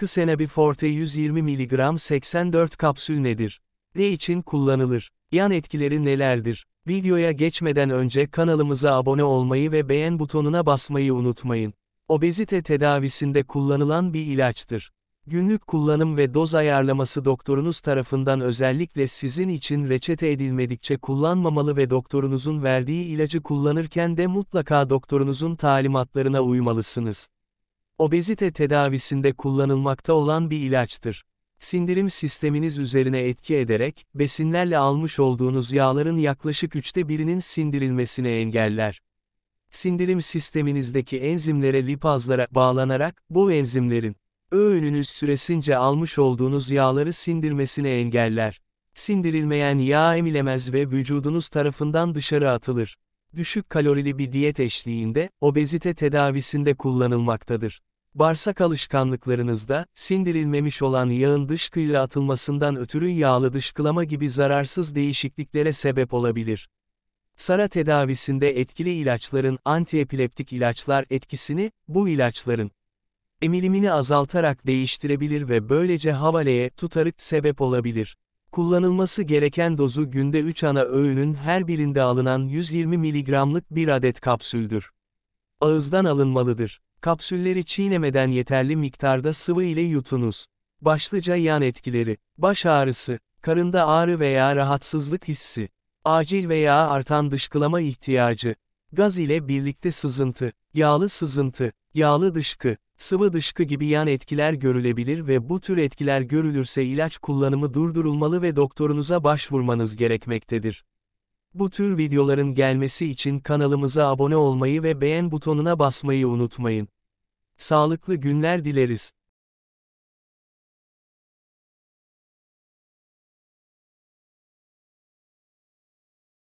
Hakkı Senebi Forte 120 mg 84 kapsül nedir? Ne için kullanılır? Yan etkileri nelerdir? Videoya geçmeden önce kanalımıza abone olmayı ve beğen butonuna basmayı unutmayın. Obezite tedavisinde kullanılan bir ilaçtır. Günlük kullanım ve doz ayarlaması doktorunuz tarafından özellikle sizin için reçete edilmedikçe kullanmamalı ve doktorunuzun verdiği ilacı kullanırken de mutlaka doktorunuzun talimatlarına uymalısınız obezite tedavisinde kullanılmakta olan bir ilaçtır. Sindirim sisteminiz üzerine etki ederek, besinlerle almış olduğunuz yağların yaklaşık üçte birinin sindirilmesini engeller. Sindirim sisteminizdeki enzimlere lipazlara bağlanarak, bu enzimlerin, öğününüz süresince almış olduğunuz yağları sindirmesini engeller. Sindirilmeyen yağ emilemez ve vücudunuz tarafından dışarı atılır. Düşük kalorili bir diyet eşliğinde, obezite tedavisinde kullanılmaktadır. Bağırsak alışkanlıklarınızda, sindirilmemiş olan yağın dışkıyla atılmasından ötürü yağlı dışkılama gibi zararsız değişikliklere sebep olabilir. Sara tedavisinde etkili ilaçların, antiepileptik ilaçlar etkisini, bu ilaçların emilimini azaltarak değiştirebilir ve böylece havaleye, tutarık, sebep olabilir. Kullanılması gereken dozu günde 3 ana öğünün her birinde alınan 120 mg'lık bir adet kapsüldür. Ağızdan alınmalıdır. Kapsülleri çiğnemeden yeterli miktarda sıvı ile yutunuz. Başlıca yan etkileri, baş ağrısı, karında ağrı veya rahatsızlık hissi, acil veya artan dışkılama ihtiyacı, gaz ile birlikte sızıntı, yağlı sızıntı, yağlı dışkı, sıvı dışkı gibi yan etkiler görülebilir ve bu tür etkiler görülürse ilaç kullanımı durdurulmalı ve doktorunuza başvurmanız gerekmektedir. Bu tür videoların gelmesi için kanalımıza abone olmayı ve beğen butonuna basmayı unutmayın. Sağlıklı günler dileriz.